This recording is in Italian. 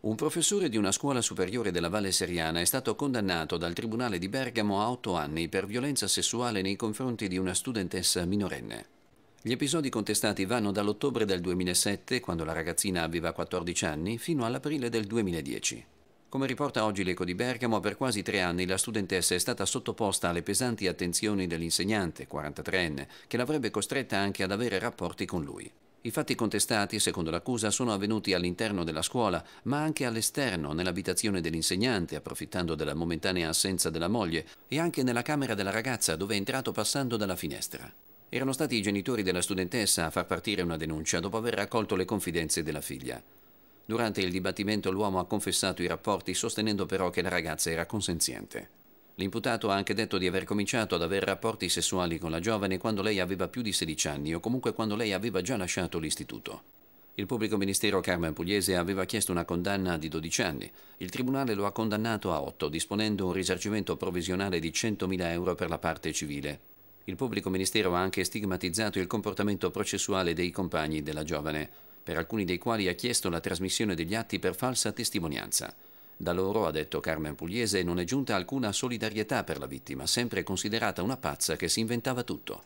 Un professore di una scuola superiore della Valle Seriana è stato condannato dal Tribunale di Bergamo a otto anni per violenza sessuale nei confronti di una studentessa minorenne. Gli episodi contestati vanno dall'ottobre del 2007, quando la ragazzina aveva 14 anni, fino all'aprile del 2010. Come riporta oggi l'Eco di Bergamo, per quasi tre anni la studentessa è stata sottoposta alle pesanti attenzioni dell'insegnante, 43enne, che l'avrebbe costretta anche ad avere rapporti con lui. I fatti contestati, secondo l'accusa, sono avvenuti all'interno della scuola, ma anche all'esterno, nell'abitazione dell'insegnante, approfittando della momentanea assenza della moglie, e anche nella camera della ragazza, dove è entrato passando dalla finestra. Erano stati i genitori della studentessa a far partire una denuncia dopo aver raccolto le confidenze della figlia. Durante il dibattimento l'uomo ha confessato i rapporti sostenendo però che la ragazza era consenziente. L'imputato ha anche detto di aver cominciato ad avere rapporti sessuali con la giovane quando lei aveva più di 16 anni o comunque quando lei aveva già lasciato l'istituto. Il pubblico ministero Carmen Pugliese aveva chiesto una condanna di 12 anni. Il tribunale lo ha condannato a 8, disponendo un risarcimento provvisionale di 100.000 euro per la parte civile. Il pubblico ministero ha anche stigmatizzato il comportamento processuale dei compagni della giovane, per alcuni dei quali ha chiesto la trasmissione degli atti per falsa testimonianza. Da loro, ha detto Carmen Pugliese, non è giunta alcuna solidarietà per la vittima, sempre considerata una pazza che si inventava tutto.